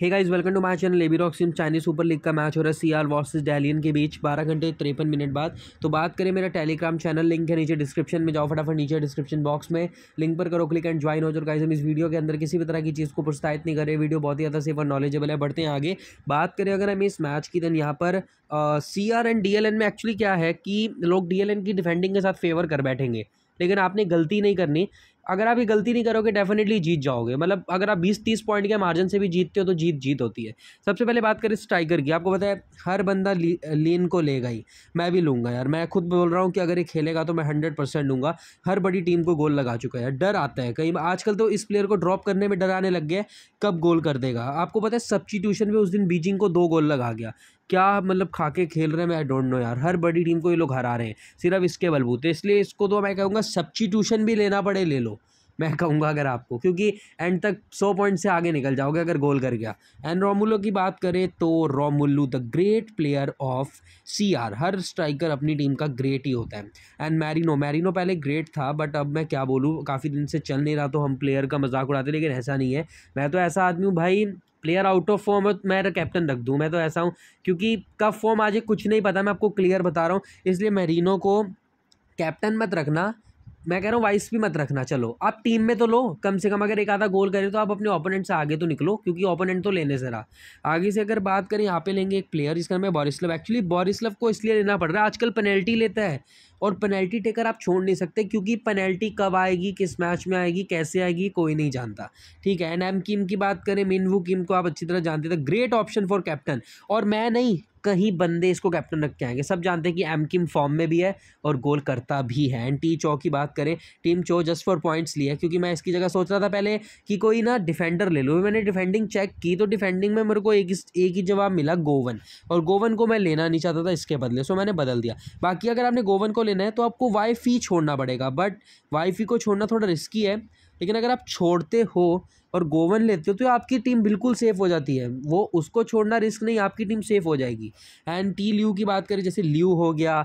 hey guys welcome to my channel AB rock sim Chinese super league का match हो रहा है CR versus Dalian के बीच 12 घंटे तिरपन मिनट बाद तो बात करें मेरा टेलीग्राम चैनल लिंक है नीचे डिस्क्रिप्शन में जाओ फटाफट नीचे डिस्क्रिप्शन बॉक्स में लिंक पर करो क्लिक एंड ज्वाइन हो जाओ गाइस हम इस वीडियो के अंदर किसी भी तरह की चीज़ को प्रोत्साहित नहीं करें वीडियो बहुत ही ज़्यादा सेफ और नॉलेजेबल है बढ़ते हैं आगे बात करें अगर हम इस मैच की दिन यहाँ पर सी आर एंड डी में एक्चुअली क्या है कि लोग डी की डिफेंडिंग के साथ फेवर कर बैठेंगे लेकिन आपने गलती नहीं करनी अगर आप ये गलती नहीं करोगे डेफिनेटली जीत जाओगे मतलब अगर आप बीस तीस पॉइंट के मार्जिन से भी जीतते हो तो जीत जीत होती है सबसे पहले बात करें स्ट्राइकर की आपको पता है हर बंदा लीन को लेगा ही मैं भी लूँगा यार मैं खुद बोल रहा हूँ कि अगर ये खेलेगा तो मैं हंड्रेड परसेंट लूँगा हर बड़ी टीम को गोल लगा चुका है डर आता है कहीं आजकल तो इस प्लेयर को ड्रॉप करने में डर आने लग गया कब गोल कर देगा आपको पता है सब्सटीट्यूशन में उस दिन बीजिंग को दो गोल लगा गया क्या मतलब खा के खेल रहे हैं मैं आई डोंट नो यार हर बड़ी टीम को ये लोग हरा रहे हैं सिर्फ इसके बलबूते इसलिए इसको तो मैं कहूँगा सब्सटीट्यूशन भी लेना पड़े ले लो मैं कहूँगा अगर आपको क्योंकि एंड तक सौ पॉइंट से आगे निकल जाओगे अगर गोल कर गया एंड रोमुलो की बात करें तो Romulo the great player of C R हर स्ट्राइकर अपनी टीम का ग्रेट ही होता है एंड मैरिनो मैरिनो पहले ग्रेट था बट अब मैं क्या बोलूँ काफ़ी दिन से चल नहीं रहा तो हम प्लेयर का मजाक उड़ाते लेकिन ऐसा नहीं है मैं तो ऐसा आदमी हूँ भाई प्लेयर आउट ऑफ फॉर्म है मैं कैप्टन तो रख दूँ मैं तो ऐसा हूँ क्योंकि कब फॉर्म आज कुछ नहीं पता मैं आपको क्लियर बता रहा हूँ इसलिए मैरिनो को कैप्टन मत रखना मैं कह रहा हूँ वाइस भी मत रखना चलो आप टीम में तो लो कम से कम अगर एक आधा गोल करें तो आप अपने ओपोनेंट से आगे तो निकलो क्योंकि ओपोनेंट तो लेने से रहा आगे से अगर बात करें यहाँ पे लेंगे एक प्लेयर जिसका नाम है बॉरिसलव एक्चुअली बॉरिसलव को इसलिए लेना पड़ रहा है आजकल पेनल्टी लेता है और पेनल्टी टेकर आप छोड़ नहीं सकते क्योंकि पेनल्टी कब आएगी किस मैच में आएगी कैसे आएगी कोई नहीं जानता ठीक है एन एम किम की बात करें मिनवू किम को आप अच्छी तरह जानते थे ग्रेट ऑप्शन फॉर कैप्टन और मैं नहीं कहीं बंदे इसको कैप्टन रख के आएंगे सब जानते हैं कि एम किम फॉर्म में भी है और गोल करता भी है एंड टी चो की बात करें टीम चो जस्ट फॉर पॉइंट्स लिया क्योंकि मैं इसकी जगह सोच रहा था पहले कि कोई ना डिफेंडर ले लो मैंने डिफेंडिंग चेक की तो डिफेंडिंग में मेरे को एक एक ही जवाब मिला गोवन और गोवन को मैं लेना नहीं चाहता था इसके बदले सो मैंने बदल दिया बाकी अगर आपने गोवन को लेना है तो आपको वाई e छोड़ना पड़ेगा बट वाई e को छोड़ना थोड़ा रिस्की है लेकिन अगर आप छोड़ते हो और गोवन लेते हो तो आपकी टीम बिल्कुल सेफ हो जाती है वो उसको छोड़ना रिस्क नहीं आपकी टीम सेफ हो जाएगी एंड टी ल्यू की बात करें जैसे ल्यू हो गया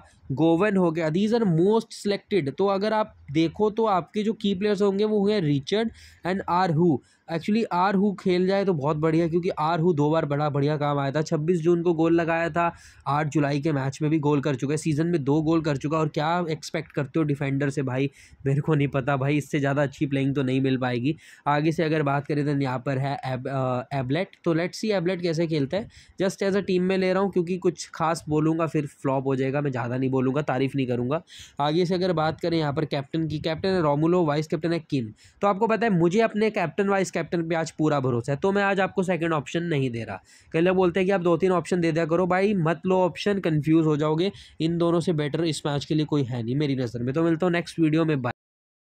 गोवन हो गया दीज आर मोस्ट सिलेक्टेड तो अगर आप देखो तो आपके जो की प्लेयर्स होंगे वो हुए Richard and R who actually R who खेल जाए तो बहुत बढ़िया क्योंकि आर हु दो बार बड़ा बढ़िया काम आया था छब्बीस जून को गोल लगाया था आठ जुलाई के मैच में भी गोल कर चुका है सीज़न में दो गोल कर चुका और क्या एक्सपेक्ट करते हो डिफेंडर से भाई मेरे को नहीं पता भाई इससे ज़्यादा अच्छी प्लेइंग तो नहीं मिल पाएगी आगे से अगर बात करें तो यहाँ पर है एब, एबलेट तो लेट्स सी एबलेट कैसे खेलते हैं जस्ट एज अ टीम में ले रहा हूँ क्योंकि कुछ खास बोलूँगा फिर फ्लॉप हो जाएगा मैं ज़्यादा नहीं बोलूँगा तारीफ़ नहीं करूँगा आगे से अगर बात करें यहाँ पर कैप्टन की कैप्टन है रोमुलो वाइस कैप्टन है किम तो आपको पता है मुझे अपने कैप्टन वाइस कैप्टन पे आज पूरा भरोसा है तो मैं आज आपको सेकंड ऑप्शन नहीं दे रहा कहले लोग बोलते हैं कि आप दो तीन ऑप्शन दे दिया करो भाई मत लो ऑप्शन कंफ्यूज हो जाओगे इन दोनों से बेटर इस मैच के लिए कोई है नहीं मेरी नज़र में तो मिलता हूँ नेक्स्ट वीडियो में